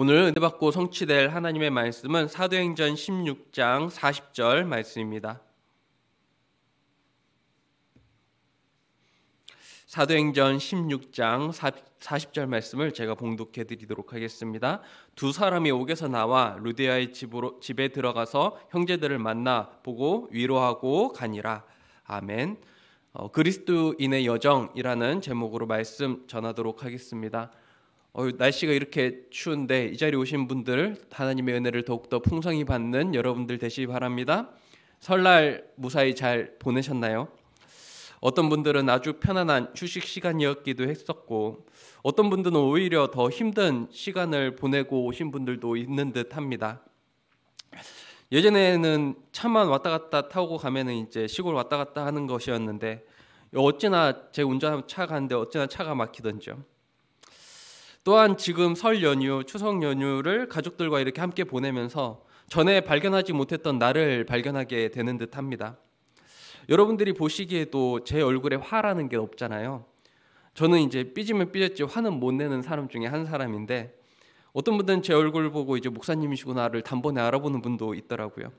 오늘 은혜 받고 성취될 하나님의 말씀은 사도행전 16장 40절 말씀입니다. 사도행전 16장 40절 말씀을 제가 봉독해 드리도록 하겠습니다. 두 사람이 옥에서 나와 루디아의 집으로, 집에 들어가서 형제들을 만나 보고 위로하고 가니라. 아멘. 어, 그리스도인의 여정이라는 제목으로 말씀 전하도록 하겠습니다. 어, 날씨가 이렇게 추운데 이 자리에 오신 분들 하나님의 은혜를 더욱더 풍성히 받는 여러분들 되시기 바랍니다. 설날 무사히 잘 보내셨나요? 어떤 분들은 아주 편안한 휴식 시간이었기도 했었고 어떤 분들은 오히려 더 힘든 시간을 보내고 오신 분들도 있는 듯 합니다. 예전에는 차만 왔다 갔다 타고 가면은 이제 시골 왔다 갔다 하는 것이었는데 어찌나 제 운전하면 차 가는데 어찌나 차가 막히던지요. 또한 지금 설 연휴, 추석 연휴를 가족들과 이렇게 함께 보내면서 전에 발견하지 못했던 나를 발견하게 되는 듯 합니다. 여러분들이 보시기에도 제 얼굴에 화라는 게 없잖아요. 저는 이제 삐지면 삐졌지 화는 못 내는 사람 중에 한 사람인데 어떤 분들은 제 얼굴 보고 이제 목사님이시구나를 단번에 알아보는 분도 있더라고요.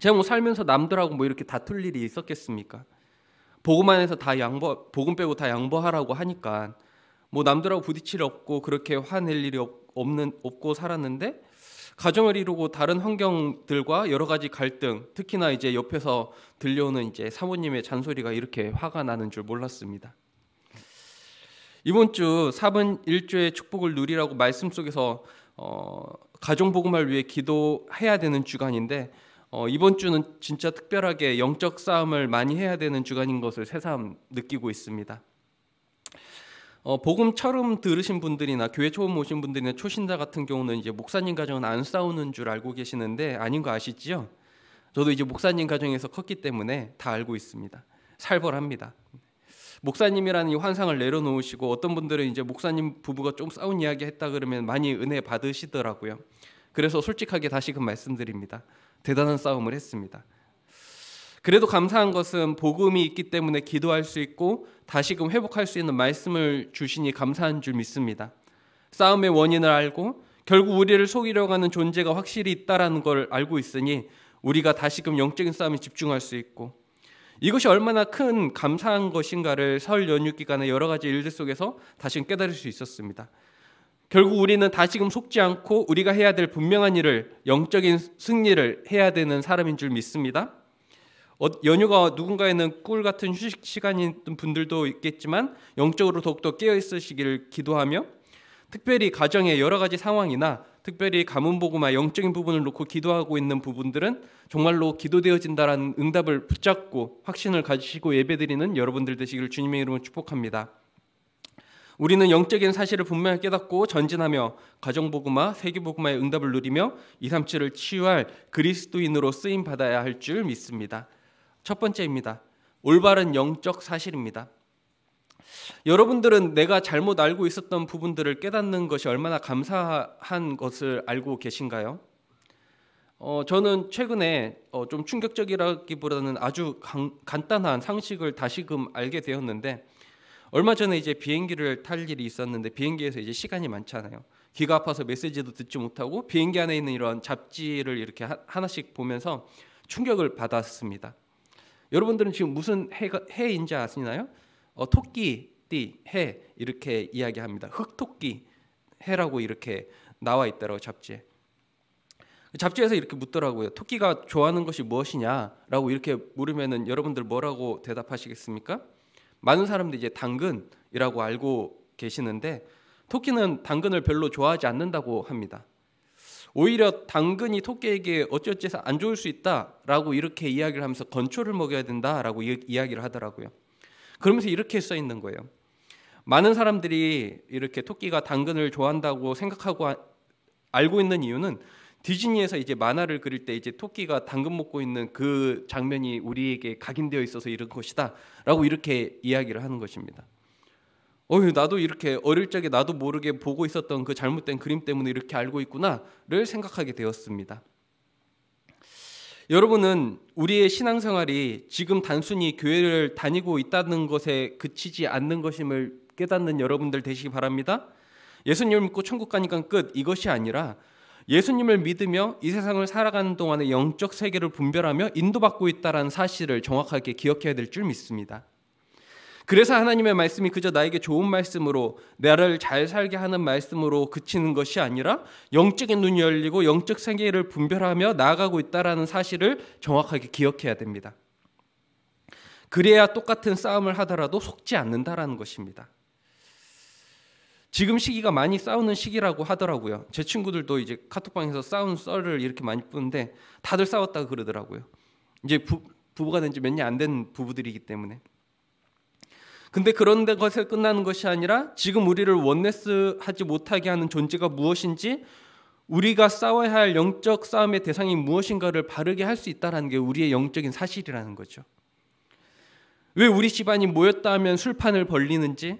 제가 뭐 살면서 남들하고 뭐 이렇게 다툴 일이 있었겠습니까? 복음만 해서 다 양보 복음 빼고 다 양보하라고 하니까 뭐 남들하고 부딪힐 없고 그렇게 화낼 일이 없, 없는 없고 살았는데 가정을 이루고 다른 환경들과 여러 가지 갈등, 특히나 이제 옆에서 들려오는 이제 사모님의 잔소리가 이렇게 화가 나는 줄 몰랐습니다. 이번 주 4분 1주의 축복을 누리라고 말씀 속에서 어, 가정 복음을 위해 기도해야 되는 주간인데 어, 이번 주는 진짜 특별하게 영적 싸움을 많이 해야 되는 주간인 것을 새삼 느끼고 있습니다. 어, 복음처럼 들으신 분들이나 교회 처음 오신 분들이나 초신자 같은 경우는 이제 목사님 가정은 안 싸우는 줄 알고 계시는데 아닌 거 아시죠? 저도 이제 목사님 가정에서 컸기 때문에 다 알고 있습니다. 살벌합니다. 목사님이라는 이 환상을 내려놓으시고 어떤 분들은 이제 목사님 부부가 좀 싸운 이야기 했다 그러면 많이 은혜 받으시더라고요. 그래서 솔직하게 다시금 그 말씀드립니다. 대단한 싸움을 했습니다. 그래도 감사한 것은 복음이 있기 때문에 기도할 수 있고 다시금 회복할 수 있는 말씀을 주시니 감사한 줄 믿습니다. 싸움의 원인을 알고 결국 우리를 속이려고 하는 존재가 확실히 있다라는 걸 알고 있으니 우리가 다시금 영적인 싸움에 집중할 수 있고 이것이 얼마나 큰 감사한 것인가를 설 연휴 기간의 여러 가지 일들 속에서 다시금 깨달을 수 있었습니다. 결국 우리는 다시금 속지 않고 우리가 해야 될 분명한 일을 영적인 승리를 해야 되는 사람인 줄 믿습니다. 어, 연휴가 누군가에는 꿀 같은 휴식 시간인 분들도 있겠지만 영적으로 더욱더 깨어 있으시기를 기도하며 특별히 가정의 여러 가지 상황이나 특별히 가문보고마 영적인 부분을 놓고 기도하고 있는 부분들은 정말로 기도되어진다라는 응답을 붙잡고 확신을 가지시고 예배드리는 여러분들 되시기를 주님의 이름으로 축복합니다. 우리는 영적인 사실을 분명히 깨닫고 전진하며 가정보고마 세계보고마의 응답을 누리며 237을 치유할 그리스도인으로 쓰임 받아야 할 줄 믿습니다. 첫 번째입니다. 올바른 영적 사실입니다. 여러분들은 내가 잘못 알고 있었던 부분들을 깨닫는 것이 얼마나 감사한 것을 알고 계신가요? 어, 저는 최근에 어, 좀 충격적이라기보다는 아주 강, 간단한 상식을 다시금 알게 되었는데 얼마 전에 이제 비행기를 탈 일이 있었는데 비행기에서 이제 시간이 많잖아요. 귀가 아파서 메시지도 듣지 못하고 비행기 안에 있는 이런 잡지를 이렇게 하, 하나씩 보면서 충격을 받았습니다. 여러분들은 지금 무슨 해가, 해인지 아시나요? 어, 토끼, 띠, 해 이렇게 이야기합니다. 흑토끼 해라고 이렇게 나와 있다라고 잡지에. 그 잡지에서 이렇게 묻더라고요. 토끼가 좋아하는 것이 무엇이냐라고 이렇게 물으면은 여러분들 뭐라고 대답하시겠습니까? 많은 사람들이 이제 당근이라고 알고 계시는데 토끼는 당근을 별로 좋아하지 않는다고 합니다. 오히려 당근이 토끼에게 어찌어찌해서 안 좋을 수 있다라고 이렇게 이야기를 하면서 건초를 먹여야 된다라고 이야기를 하더라고요. 그러면서 이렇게 써 있는 거예요. 많은 사람들이 이렇게 토끼가 당근을 좋아한다고 생각하고 아, 알고 있는 이유는 디즈니에서 이제 만화를 그릴 때 이제 토끼가 당근 먹고 있는 그 장면이 우리에게 각인되어 있어서 이런 것이다라고 이렇게 이야기를 하는 것입니다. 어휴 나도 이렇게 어릴 적에 나도 모르게 보고 있었던 그 잘못된 그림 때문에 이렇게 알고 있구나를 생각하게 되었습니다. 여러분은 우리의 신앙생활이 지금 단순히 교회를 다니고 있다는 것에 그치지 않는 것임을 깨닫는 여러분들 되시기 바랍니다. 예수님을 믿고 천국 가니까 끝 이것이 아니라 예수님을 믿으며 이 세상을 살아가는 동안에 영적 세계를 분별하며 인도받고 있다라는 사실을 정확하게 기억해야 될 줄 믿습니다. 그래서 하나님의 말씀이 그저 나에게 좋은 말씀으로 나를 잘 살게 하는 말씀으로 그치는 것이 아니라 영적인 눈이 열리고 영적 세계를 분별하며 나아가고 있다라는 사실을 정확하게 기억해야 됩니다. 그래야 똑같은 싸움을 하더라도 속지 않는다라는 것입니다. 지금 시기가 많이 싸우는 시기라고 하더라고요. 제 친구들도 이제 카톡방에서 싸운 썰을 이렇게 많이 뿌는데 다들 싸웠다 고 그러더라고요. 이제 부, 부부가 된 지 몇 년 안 된 부부들이기 때문에 근데 그런 데 것에 끝나는 것이 아니라 지금 우리를 원네스 하지 못하게 하는 존재가 무엇인지 우리가 싸워야 할 영적 싸움의 대상이 무엇인가를 바르게 할 수 있다라는 게 우리의 영적인 사실이라는 거죠. 왜 우리 집안이 모였다 하면 술판을 벌리는지,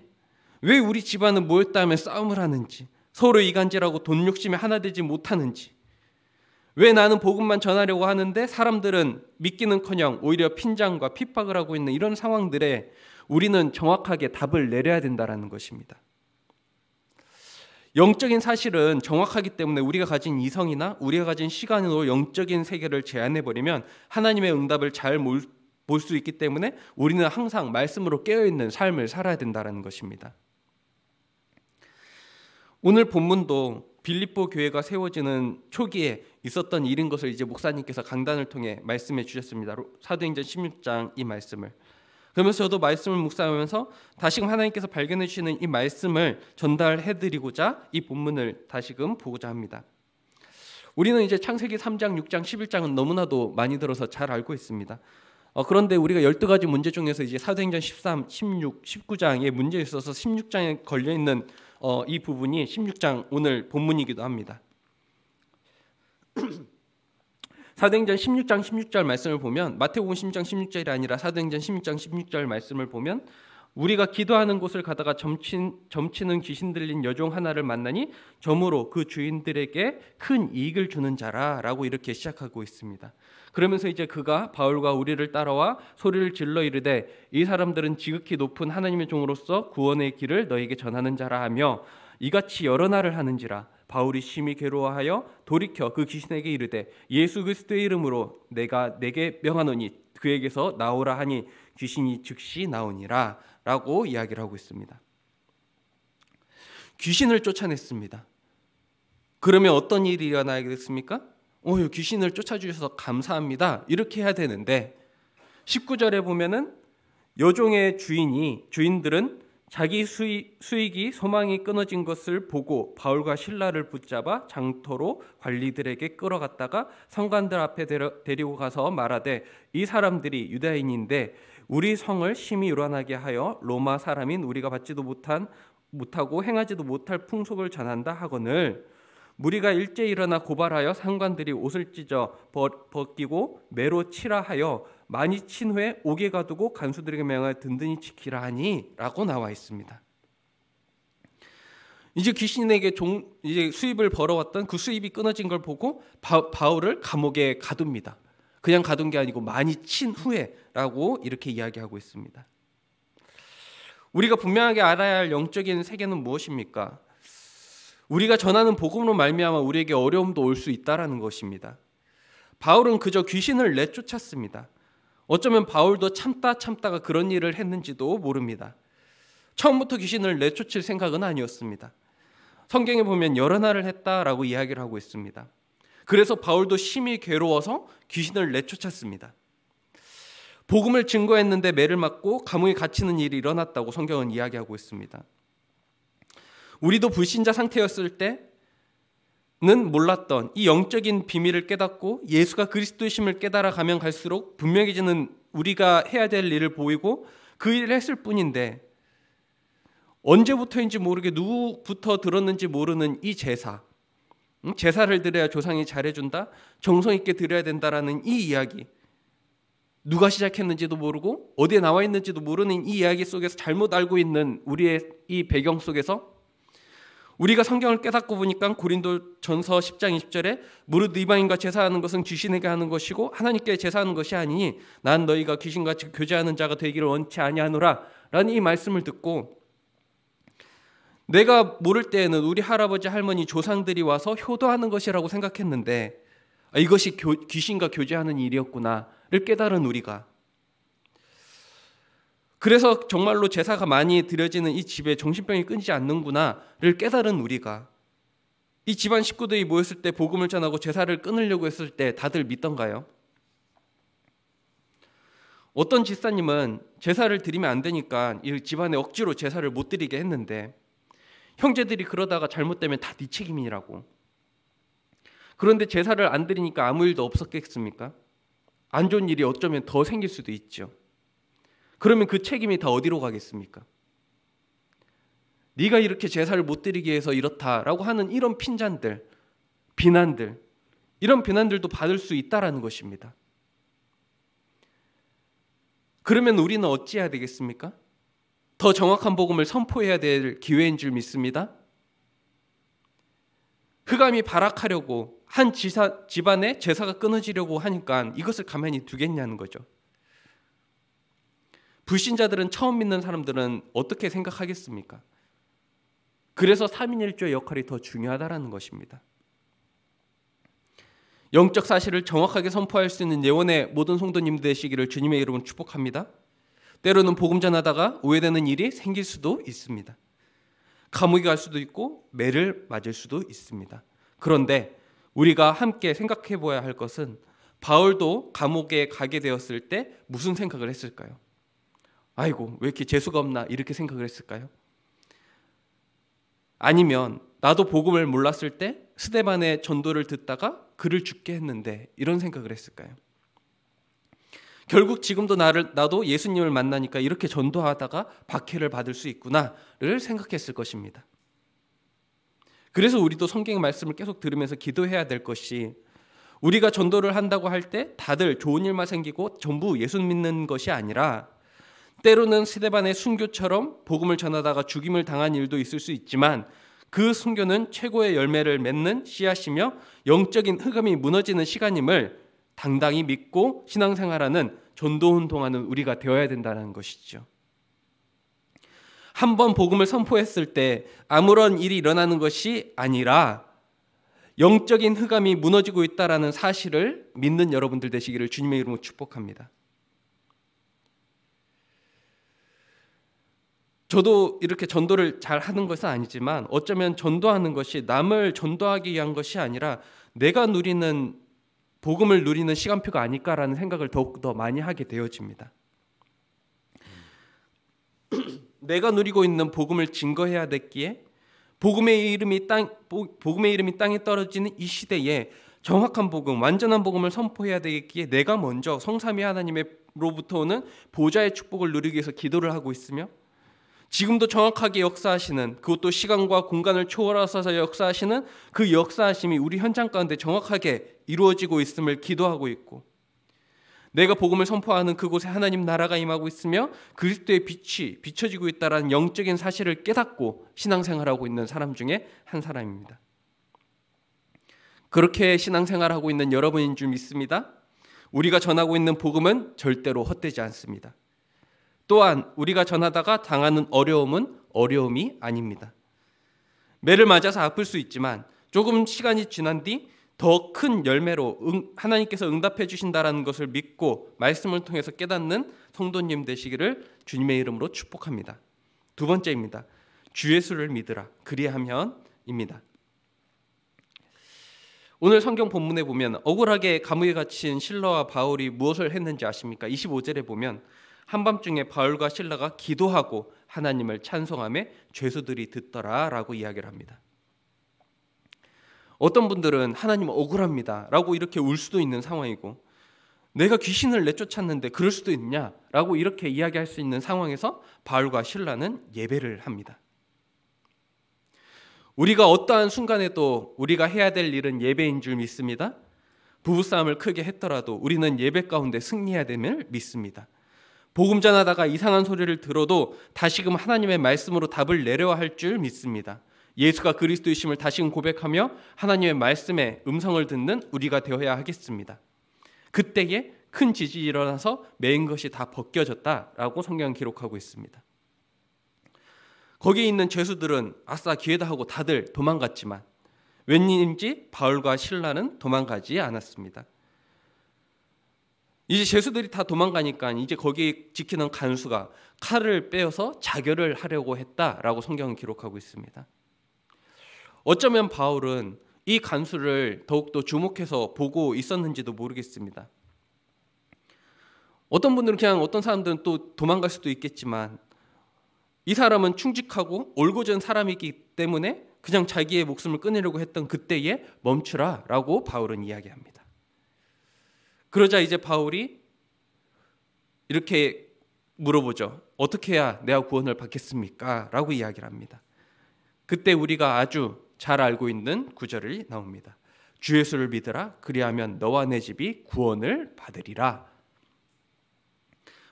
왜 우리 집안은 모였다 하면 싸움을 하는지, 서로 이간질하고 돈 욕심에 하나 되지 못하는지, 왜 나는 복음만 전하려고 하는데 사람들은 믿기는커녕 오히려 핀장과 핍박을 하고 있는 이런 상황들에 우리는 정확하게 답을 내려야 된다라는 것입니다. 영적인 사실은 정확하기 때문에 우리가 가진 이성이나 우리가 가진 시간으로 영적인 세계를 제한해 버리면 하나님의 응답을 잘 볼 수 있기 때문에 우리는 항상 말씀으로 깨어 있는 삶을 살아야 된다라는 것입니다. 오늘 본문도 빌립보 교회가 세워지는 초기에 있었던 일인 것을 이제 목사님께서 강단을 통해 말씀해 주셨습니다. 사도행전 16장 이 말씀을 그러면서 저도 말씀을 묵상하면서 다시금 하나님께서 발견해 주시는 이 말씀을 전달해 드리고자 이 본문을 다시금 보고자 합니다. 우리는 이제 창세기 3장, 6장, 11장은 너무나도 많이 들어서 잘 알고 있습니다. 어, 그런데 우리가 12가지 문제 중에서 이제 사도행전 13, 16, 19장의 문제에 있어서 16장에 걸려 있는 어, 이 부분이 16장 오늘 본문이기도 합니다. 사도행전 16장 16절 말씀을 보면 마태복음 16장 16절이 아니라 사도행전 16장 16절 말씀을 보면 우리가 기도하는 곳을 가다가 점친, 점치는 귀신 들린 여종 하나를 만나니 점으로 그 주인들에게 큰 이익을 주는 자라라고 이렇게 시작하고 있습니다. 그러면서 이제 그가 바울과 우리를 따라와 소리를 질러 이르되 이 사람들은 지극히 높은 하나님의 종으로서 구원의 길을 너에게 전하는 자라 하며 이같이 여러 날을 하는지라 바울이 심히 괴로워하여 돌이켜 그 귀신에게 이르되 예수 그리스도의 이름으로 내가 내게 명하노니 그에게서 나오라 하니 귀신이 즉시 나오니라라고 이야기를 하고 있습니다. 귀신을 쫓아냈습니다. 그러면 어떤 일이 일어나겠습니까? 오, 귀신을 쫓아주셔서 감사합니다. 이렇게 해야 되는데 19절에 보면은 여종의 주인이 주인들은 자기 수익, 수익이 소망이 끊어진 것을 보고 바울과 신라를 붙잡아 장터로 관리들에게 끌어갔다가 성관들 앞에 데리고 가서 말하되 이 사람들이 유대인인데 우리 성을 심히 요란하게 하여 로마 사람인 우리가 받지도 못한 못하고 행하지도 못할 풍속을 전한다 하거늘 무리가 일제 일어나 고발하여 상관들이 옷을 찢어 벗기고 매로 치라 하여 많이 친 후에 옥에 가두고 간수들에게 명하여 든든히 지키라 하니라고 나와 있습니다. 이제 귀신에게 종, 이제 수입을 벌어왔던 그 수입이 끊어진 걸 보고 바, 울을 감옥에 가둡니다. 그냥 가둔 게 아니고 많이 친 후에라고 이렇게 이야기하고 있습니다. 우리가 분명하게 알아야 할 영적인 세계는 무엇입니까? 우리가 전하는 복음으로 말미암아 우리에게 어려움도 올 수 있다라는 것입니다. 바울은 그저 귀신을 내쫓았습니다. 어쩌면 바울도 참다 참다가 그런 일을 했는지도 모릅니다. 처음부터 귀신을 내쫓을 생각은 아니었습니다. 성경에 보면 여러 날을 했다라고 이야기를 하고 있습니다. 그래서 바울도 심히 괴로워서 귀신을 내쫓았습니다. 복음을 증거했는데 매를 맞고 감옥에 갇히는 일이 일어났다고 성경은 이야기하고 있습니다. 우리도 불신자 상태였을 때는 몰랐던 이 영적인 비밀을 깨닫고 예수가 그리스도이심을 깨달아 가면 갈수록 분명해지는 우리가 해야 될 일을 보이고 그 일을 했을 뿐인데 언제부터인지 모르게 누구부터 들었는지 모르는 이 제사 제사를 드려야 조상이 잘해준다 정성 있게 드려야 된다라는 이 이야기 누가 시작했는지도 모르고 어디에 나와 있는지도 모르는 이 이야기 속에서 잘못 알고 있는 우리의 이 배경 속에서 우리가 성경을 깨닫고 보니까 고린도 전서 10장 20절에 무릇 이방인과 제사하는 것은 귀신에게 하는 것이고 하나님께 제사하는 것이 아니니 난 너희가 귀신같이 교제하는 자가 되기를 원치 아니하노라 라는 이 말씀을 듣고 내가 모를 때에는 우리 할아버지 할머니 조상들이 와서 효도하는 것이라고 생각했는데 아, 이것이 귀신과 교제하는 일이었구나를 깨달은 우리가 그래서 정말로 제사가 많이 드려지는 이 집에 정신병이 끊지 않는구나를 깨달은 우리가 이 집안 식구들이 모였을 때 복음을 전하고 제사를 끊으려고 했을 때 다들 믿던가요? 어떤 집사님은 제사를 드리면 안 되니까 이 집안에 억지로 제사를 못 드리게 했는데 형제들이 그러다가 잘못되면 다네 책임이라고. 그런데 제사를 안 드리니까 아무 일도 없었겠습니까? 안 좋은 일이 어쩌면 더 생길 수도 있죠. 그러면 그 책임이 다 어디로 가겠습니까? 네가 이렇게 제사를 못 드리게 해서 이렇다라고 하는 이런 핀잔들, 비난들, 이런 비난들도 받을 수 있다라는 것입니다. 그러면 우리는 어찌해야 되겠습니까? 더 정확한 복음을 선포해야 될 기회인 줄 믿습니다. 흑암이 발악하려고 한 지사, 집안의 제사가 끊어지려고 하니까 이것을 가만히 두겠냐는 거죠. 불신자들은 처음 믿는 사람들은 어떻게 생각하겠습니까? 그래서 3인 1조의 역할이 더 중요하다라는 것입니다. 영적 사실을 정확하게 선포할 수 있는 예원의 모든 성도님들 되시기를 주님의 이름으로 축복합니다. 때로는 복음 전하다가 오해되는 일이 생길 수도 있습니다. 감옥에 갈 수도 있고 매를 맞을 수도 있습니다. 그런데 우리가 함께 생각해 보아야 할 것은 바울도 감옥에 가게 되었을 때 무슨 생각을 했을까요? 아이고, 왜 이렇게 재수가 없나? 이렇게 생각을 했을까요? 아니면 나도 복음을 몰랐을 때 스데반의 전도를 듣다가 그를 죽게 했는데 이런 생각을 했을까요? 결국 지금도 나를 나도 예수님을 만나니까 이렇게 전도하다가 박해를 받을 수 있구나를 생각했을 것입니다. 그래서 우리도 성경 말씀을 계속 들으면서 기도해야 될 것이 우리가 전도를 한다고 할 때 다들 좋은 일만 생기고 전부 예수 믿는 것이 아니라 때로는 세대반의 순교처럼 복음을 전하다가 죽임을 당한 일도 있을 수 있지만 그 순교는 최고의 열매를 맺는 씨앗이며 영적인 흑암이 무너지는 시간임을 당당히 믿고 신앙생활하는 전도운 동하는 우리가 되어야 된다는 것이죠. 한번 복음을 선포했을 때 아무런 일이 일어나는 것이 아니라 영적인 흑암이 무너지고 있다라는 사실을 믿는 여러분들 되시기를 주님의 이름으로 축복합니다. 저도 이렇게 전도를 잘 하는 것은 아니지만 어쩌면 전도하는 것이 남을 전도하기 위한 것이 아니라 내가 누리는 복음을 누리는 시간표가 아닐까라는 생각을 더욱더 많이 하게 되어집니다. 내가 누리고 있는 복음을 증거해야 됐기에 복음의 이름이 땅 복음의 이름이 땅에 떨어지는 이 시대에 정확한 복음, 완전한 복음을 선포해야 되기에 내가 먼저 성삼위 하나님의로부터 오는 보좌의 축복을 누리기 위해서 기도를 하고 있으며 지금도 정확하게 역사하시는 그것도 시간과 공간을 초월하셔서 역사하시는 그 역사하심이 우리 현장 가운데 정확하게 이루어지고 있음을 기도하고 있고 내가 복음을 선포하는 그곳에 하나님 나라가 임하고 있으며 그리스도의 빛이 비춰지고 있다라는 영적인 사실을 깨닫고 신앙생활하고 있는 사람 중에 한 사람입니다. 그렇게 신앙생활하고 있는 여러분인 줄 믿습니다. 우리가 전하고 있는 복음은 절대로 헛되지 않습니다. 또한 우리가 전하다가 당하는 어려움은 어려움이 아닙니다. 매를 맞아서 아플 수 있지만 조금 시간이 지난 뒤 더 큰 열매로 응, 하나님께서 응답해 주신다라는 것을 믿고 말씀을 통해서 깨닫는 성도님 되시기를 주님의 이름으로 축복합니다. 두 번째입니다. 주 예수를 믿으라 그리하면입니다. 오늘 성경 본문에 보면 억울하게 감옥에 갇힌 실러와 바울이 무엇을 했는지 아십니까? 25절에 보면 한밤중에 바울과 신라가 기도하고 하나님을 찬송함에 죄수들이 듣더라라고 이야기를 합니다. 어떤 분들은 하나님 억울합니다라고 이렇게 울 수도 있는 상황이고 내가 귀신을 내쫓았는데 그럴 수도 있냐라고 이렇게 이야기할 수 있는 상황에서 바울과 신라는 예배를 합니다. 우리가 어떠한 순간에도 우리가 해야 될 일은 예배인 줄 믿습니다. 부부싸움을 크게 했더라도 우리는 예배 가운데 승리해야 됨을 믿습니다. 복음 전하다가 이상한 소리를 들어도 다시금 하나님의 말씀으로 답을 내려야 할 줄 믿습니다. 예수가 그리스도이심을 다시금 고백하며 하나님의 말씀에 음성을 듣는 우리가 되어야 하겠습니다. 그때에 큰 지진이 일어나서 메인 것이 다 벗겨졌다라고 성경 기록하고 있습니다. 거기에 있는 죄수들은 아싸 기회다 하고 다들 도망갔지만 웬일인지 바울과 신라는 도망가지 않았습니다. 이제 죄수들이 다 도망가니까 이제 거기 지키는 간수가 칼을 빼어서 자결을 하려고 했다라고 성경은 기록하고 있습니다. 어쩌면 바울은 이 간수를 더욱더 주목해서 보고 있었는지도 모르겠습니다. 어떤 분들은 그냥 어떤 사람들은 또 도망갈 수도 있겠지만 이 사람은 충직하고 올곧은 사람이기 때문에 그냥 자기의 목숨을 끊으려고 했던 그때에 멈추라라고 바울은 이야기합니다. 그러자 이제 바울이 이렇게 물어보죠. 어떻게 해야 내가 구원을 받겠습니까? 라고 이야기를 합니다. 그때 우리가 아주 잘 알고 있는 구절이 나옵니다. 주 예수를 믿으라 그리하면 너와 내 집이 구원을 받으리라.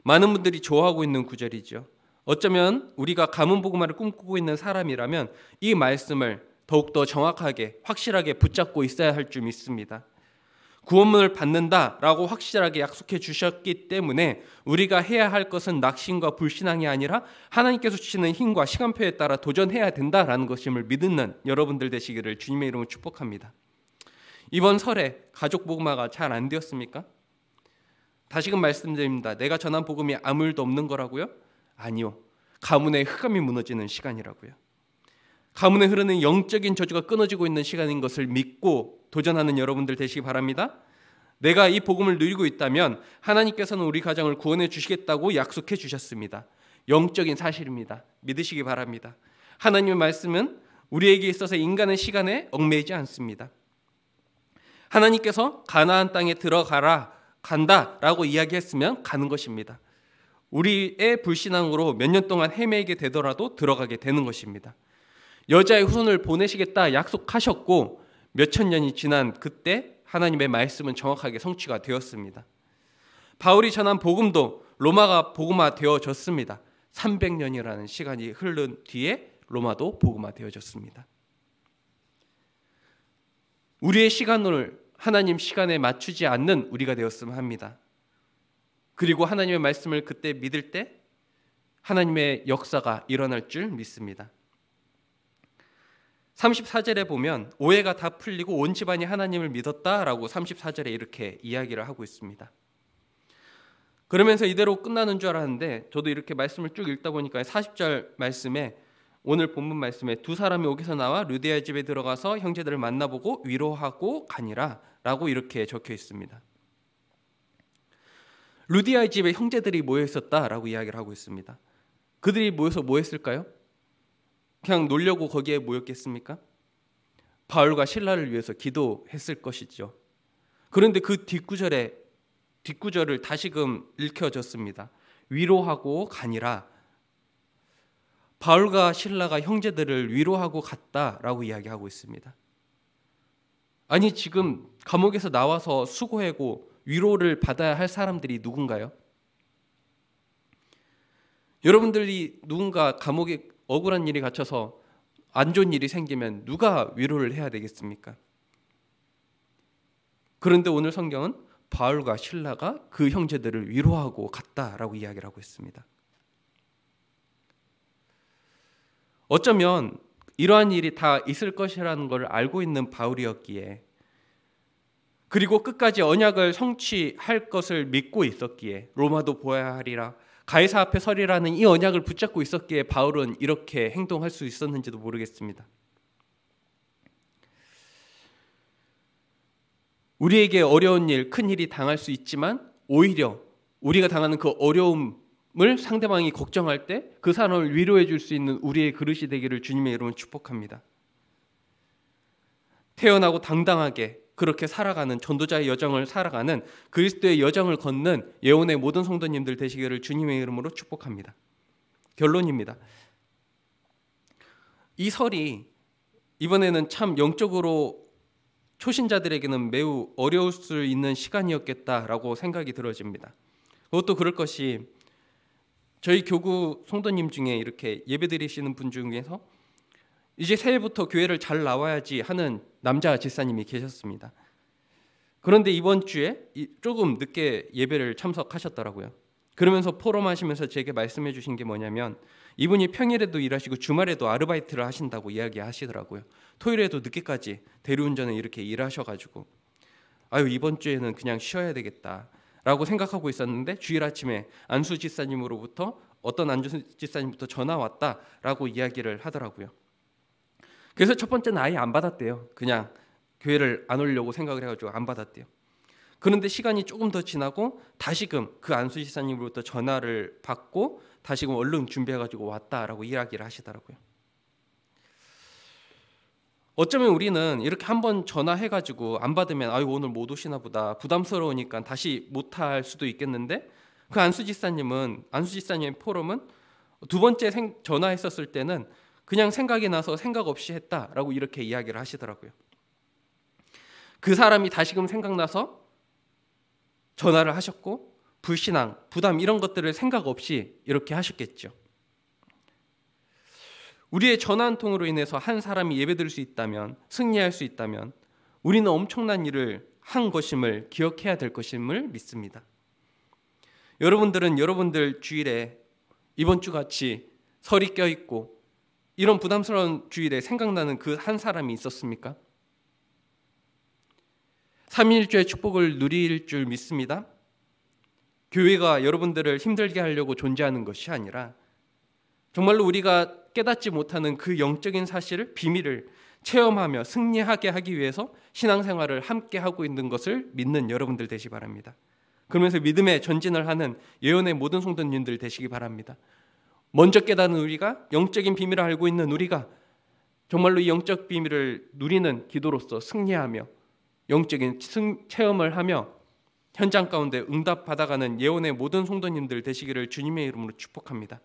많은 분들이 좋아하고 있는 구절이죠. 어쩌면 우리가 가문 복음화를 꿈꾸고 있는 사람이라면 이 말씀을 더욱더 정확하게 확실하게 붙잡고 있어야 할 줄 믿습니다. 구원문을 받는다라고 확실하게 약속해 주셨기 때문에 우리가 해야 할 것은 낙심과 불신앙이 아니라 하나님께서 주시는 힘과 시간표에 따라 도전해야 된다라는 것임을 믿는 여러분들 되시기를 주님의 이름으로 축복합니다. 이번 설에 가족 복음화가 잘 안 되었습니까? 다시금 말씀드립니다. 내가 전한 복음이 아무 일도 없는 거라고요? 아니요. 가문의 흑암이 무너지는 시간이라고요. 가문에 흐르는 영적인 저주가 끊어지고 있는 시간인 것을 믿고 도전하는 여러분들 되시기 바랍니다. 내가 이 복음을 누리고 있다면 하나님께서는 우리 가정을 구원해 주시겠다고 약속해 주셨습니다. 영적인 사실입니다. 믿으시기 바랍니다. 하나님의 말씀은 우리에게 있어서 인간의 시간에 얽매이지 않습니다. 하나님께서 가나안 땅에 들어가라 간다라고 이야기했으면 가는 것입니다. 우리의 불신앙으로 몇 년 동안 헤매게 되더라도 들어가게 되는 것입니다. 여자의 후손을 보내시겠다 약속하셨고 몇천 년이 지난 그때 하나님의 말씀은 정확하게 성취가 되었습니다. 바울이 전한 복음도 로마가 복음화 되어졌습니다. 300년이라는 시간이 흐른 뒤에 로마도 복음화 되어졌습니다. 우리의 시간을 하나님 시간에 맞추지 않는 우리가 되었으면 합니다. 그리고 하나님의 말씀을 그때 믿을 때 하나님의 역사가 일어날 줄 믿습니다. 34절에 보면 오해가 다 풀리고 온 집안이 하나님을 믿었다라고 34절에 이렇게 이야기를 하고 있습니다. 그러면서 이대로 끝나는 줄 알았는데 저도 이렇게 말씀을 쭉 읽다 보니까 40절 말씀에 오늘 본문 말씀에 두 사람이 옥에서 나와 루디아 집에 들어가서 형제들을 만나보고 위로하고 가니라라고 이렇게 적혀 있습니다. 루디아의 집에 형제들이 모여 있었다라고 이야기를 하고 있습니다. 그들이 모여서 뭐 했을까요? 그냥 놀려고 거기에 모였겠습니까? 바울과 신라를 위해서 기도했을 것이죠. 그런데 그 뒷구절에 뒷구절을 다시금 읽혀졌습니다. 위로하고 가니라. 바울과 신라가 형제들을 위로하고 갔다라고 이야기하고 있습니다. 아니 지금 감옥에서 나와서 수고하고 위로를 받아야 할 사람들이 누군가요? 여러분들이 누군가 감옥에 억울한 일이 갇혀서 안 좋은 일이 생기면 누가 위로를 해야 되겠습니까? 그런데 오늘 성경은 바울과 신라가 그 형제들을 위로하고 갔다라고 이야기를 하고 있습니다. 어쩌면 이러한 일이 다 있을 것이라는 걸 알고 있는 바울이었기에 그리고 끝까지 언약을 성취할 것을 믿고 있었기에 로마도 보아야 하리라 가이사 앞에 서리라는 이 언약을 붙잡고 있었기에 바울은 이렇게 행동할 수 있었는지도 모르겠습니다. 우리에게 어려운 일, 큰 일이 당할 수 있지만 오히려 우리가 당하는 그 어려움을 상대방이 걱정할 때 그 사람을 위로해 줄 수 있는 우리의 그릇이 되기를 주님의 이름으로 축복합니다. 태어나고 당당하게 그렇게 살아가는 전도자의 여정을 살아가는 그리스도의 여정을 걷는 예원의 모든 성도님들 되시기를 주님의 이름으로 축복합니다. 결론입니다. 이 설이 이번에는 참 영적으로 초신자들에게는 매우 어려울 수 있는 시간이었겠다라고 생각이 들어집니다. 그것도 그럴 것이 저희 교구 성도님 중에 이렇게 예배드리시는 분 중에서 이제 새해부터 교회를 잘 나와야지 하는 남자 집사님이 계셨습니다. 그런데 이번 주에 조금 늦게 예배를 참석하셨더라고요. 그러면서 포럼하시면서 제게 말씀해 주신 게 뭐냐면 이분이 평일에도 일하시고 주말에도 아르바이트를 하신다고 이야기하시더라고요. 토요일에도 늦게까지 대리운전을 이렇게 일하셔가지고 아유 이번 주에는 그냥 쉬어야 되겠다라고 생각하고 있었는데 주일 아침에 안수 집사님으로부터 어떤 안수 집사님부터 전화 왔다라고 이야기를 하더라고요. 그래서 첫 번째는 아예 안 받았대요. 그냥 교회를 안 오려고 생각을 해가지고 안 받았대요. 그런데 시간이 조금 더 지나고 다시금 그 안수 지사님으로부터 전화를 받고 다시금 얼른 준비해가지고 왔다라고 이야기를 하시더라고요. 어쩌면 우리는 이렇게 한번 전화해가지고 안 받으면 아유 오늘 못 오시나 보다 부담스러우니까 다시 못 할 수도 있겠는데 그 안수 지사님은 안수 지사님 의 포럼은 두 번째 전화했었을 때는 그냥 생각이 나서 생각 없이 했다라고 이렇게 이야기를 하시더라고요. 그 사람이 다시금 생각나서 전화를 하셨고 불신앙, 부담 이런 것들을 생각 없이 이렇게 하셨겠죠. 우리의 전화 한 통으로 인해서 한 사람이 예배드릴 수 있다면 승리할 수 있다면 우리는 엄청난 일을 한 것임을 기억해야 될 것임을 믿습니다. 여러분들은 여러분들 주일에 이번 주 같이 설이 껴 있고 이런 부담스러운 주일에 생각나는 그 한 사람이 있었습니까? 삼일주 축복을 누릴 줄 믿습니다. 교회가 여러분들을 힘들게 하려고 존재하는 것이 아니라 정말로 우리가 깨닫지 못하는 그 영적인 사실을 비밀을 체험하며 승리하게 하기 위해서 신앙생활을 함께 하고 있는 것을 믿는 여러분들 되시 바랍니다. 그러면서 믿음의 전진을 하는 예언의 모든 성도님들 되시기 바랍니다. 먼저 깨닫는 우리가 영적인 비밀을 알고 있는 우리가 정말로 이 영적 비밀을 누리는 기도로서 승리하며 영적인 승, 체험을 하며 현장 가운데 응답 받아가는 예언의 모든 성도님들 되시기를 주님의 이름으로 축복합니다.